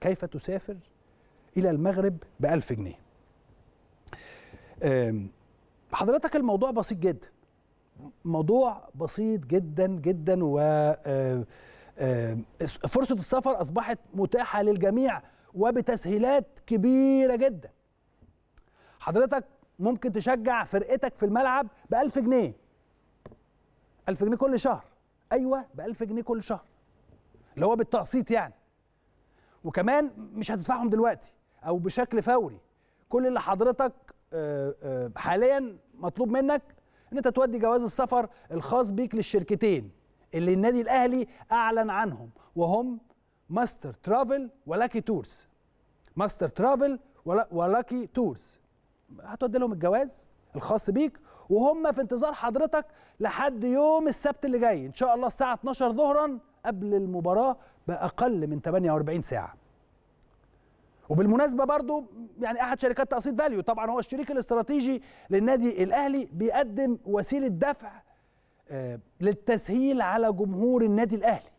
كيف تسافر إلى المغرب بألف جنيه حضرتك الموضوع بسيط جدا موضوع بسيط جدا جدا و فرصة السفر أصبحت متاحة للجميع وبتسهيلات كبيرة جدا حضرتك ممكن تشجع فرقتك في الملعب بألف جنيه ألف جنيه كل شهر أيوة بألف جنيه كل شهر اللي هو بالتقسيط يعني وكمان مش هتدفعهم دلوقتي او بشكل فوري كل اللي حضرتك آه، آه، حاليا مطلوب منك ان انت تودي جواز السفر الخاص بيك للشركتين اللي النادي الاهلي اعلن عنهم وهم ماستر ترافل ولاكي تورز ماستر ترافل ولاكي تورز هتودي لهم الجواز الخاص بيك وهم في انتظار حضرتك لحد يوم السبت اللي جاي ان شاء الله الساعه 12 ظهرا قبل المباراه باقل من 48 ساعه وبالمناسبه برضو يعني احد شركات تقسيط فاليو طبعا هو الشريك الاستراتيجي للنادي الاهلي بيقدم وسيله دفع آه، للتسهيل على جمهور النادي الاهلي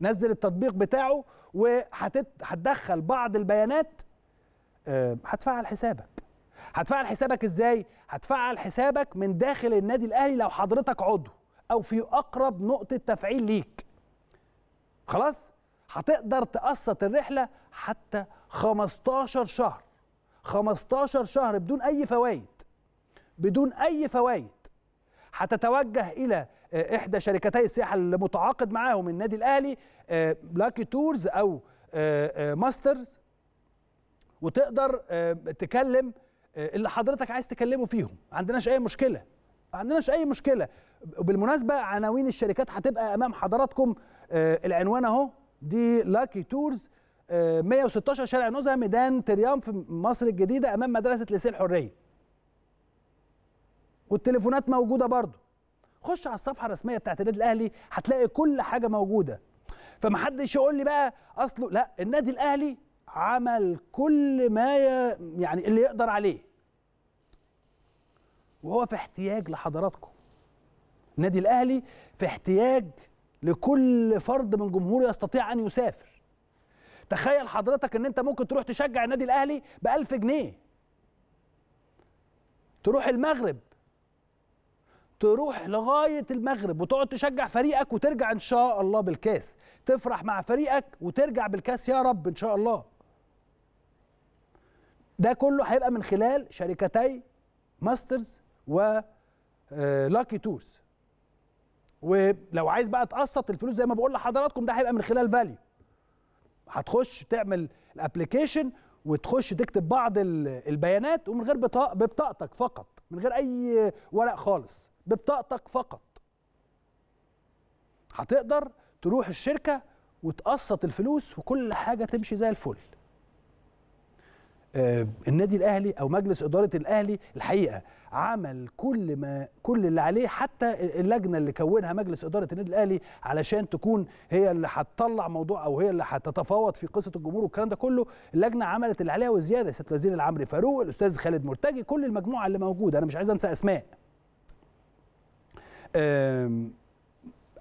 نزل التطبيق بتاعه وهتدخل بعض البيانات آه، هتفعل حسابك هتفعل حسابك ازاي هتفعل حسابك من داخل النادي الاهلي لو حضرتك عضو او في اقرب نقطه تفعيل ليك خلاص هتقدر تقسط الرحله حتى 15 شهر 15 شهر بدون اي فوائد بدون اي فوائد هتتوجه الى آه، احدى شركتي السياحه اللي متعاقد معاهم النادي الاهلي لاكي آه، تورز او ماسترز آه، وتقدر تكلم اللي حضرتك عايز تكلمه فيهم ما عندناش اي مشكله ما عندناش اي مشكله وبالمناسبة عناوين الشركات هتبقى امام حضراتكم آه، العنوان اهو دي لاكي تورز 116 شارع نزهه ميدان تريام في مصر الجديده امام مدرسه لسيه الحريه والتليفونات موجوده برضو خش على الصفحه الرسميه بتاعت النادي الاهلي هتلاقي كل حاجه موجوده فمحدش يقول لي بقى اصله لا النادي الاهلي عمل كل ما يعني اللي يقدر عليه وهو في احتياج لحضراتكم النادي الاهلي في احتياج لكل فرد من جمهوره يستطيع ان يسافر تخيل حضرتك ان انت ممكن تروح تشجع النادي الاهلي ب 1000 جنيه تروح المغرب تروح لغايه المغرب وتقعد تشجع فريقك وترجع ان شاء الله بالكاس تفرح مع فريقك وترجع بالكاس يا رب ان شاء الله ده كله هيبقى من خلال شركتي ماسترز و لاكي آه، تورز ولو عايز بقى تقسط الفلوس زي ما بقول لحضراتكم ده هيبقى من خلال فاليو هتخش تعمل الابلكيشن وتخش تكتب بعض البيانات ومن غير بطاق ببطاقتك فقط من غير اي ورق خالص ببطاقتك فقط هتقدر تروح الشركه وتقسط الفلوس وكل حاجه تمشي زي الفل آه، النادي الاهلي او مجلس اداره الاهلي الحقيقه عمل كل ما كل اللي عليه حتى اللجنه اللي كونها مجلس اداره النادي الاهلي علشان تكون هي اللي هتطلع موضوع او هي اللي هتتفاوض في قصه الجمهور والكلام ده كله اللجنه عملت اللي عليها وزياده سياده الوزير العمري فاروق الاستاذ خالد مرتجي كل المجموعه اللي موجوده انا مش عايز انسى اسماء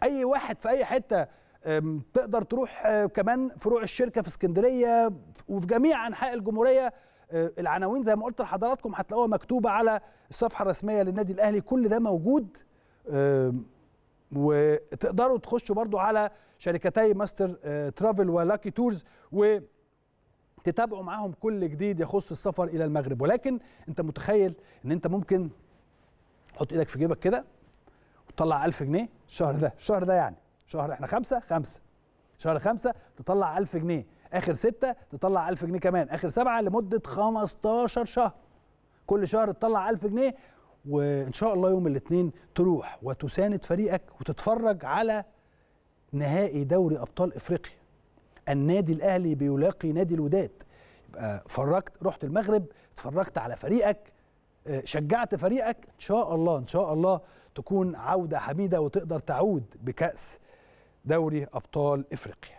اي واحد في اي حته تقدر تروح آه، كمان فروع الشركه في اسكندريه وفي جميع انحاء الجمهوريه أه، العناوين زي ما قلت لحضراتكم هتلاقوها مكتوبه على الصفحه الرسميه للنادي الاهلي كل ده موجود وتقدروا تخشوا برضو على شركتي ماستر أه، ترافل ولاكي تورز و تتابعوا معاهم كل جديد يخص السفر الى المغرب ولكن انت متخيل ان انت ممكن تحط ايدك في جيبك كده وتطلع 1000 جنيه الشهر ده الشهر ده يعني شهر احنا خمسة خمسة شهر خمسة تطلع 1000 جنيه اخر ستة تطلع 1000 جنيه كمان اخر سبعة لمدة 15 شهر كل شهر تطلع 1000 جنيه وان شاء الله يوم الاثنين تروح وتساند فريقك وتتفرج على نهائي دوري ابطال افريقيا النادي الاهلي بيلاقي نادي الوداد يبقى فرجت رحت المغرب اتفرجت على فريقك آه، شجعت فريقك ان شاء الله ان شاء الله تكون عوده حميده وتقدر تعود بكاس دوري ابطال افريقيا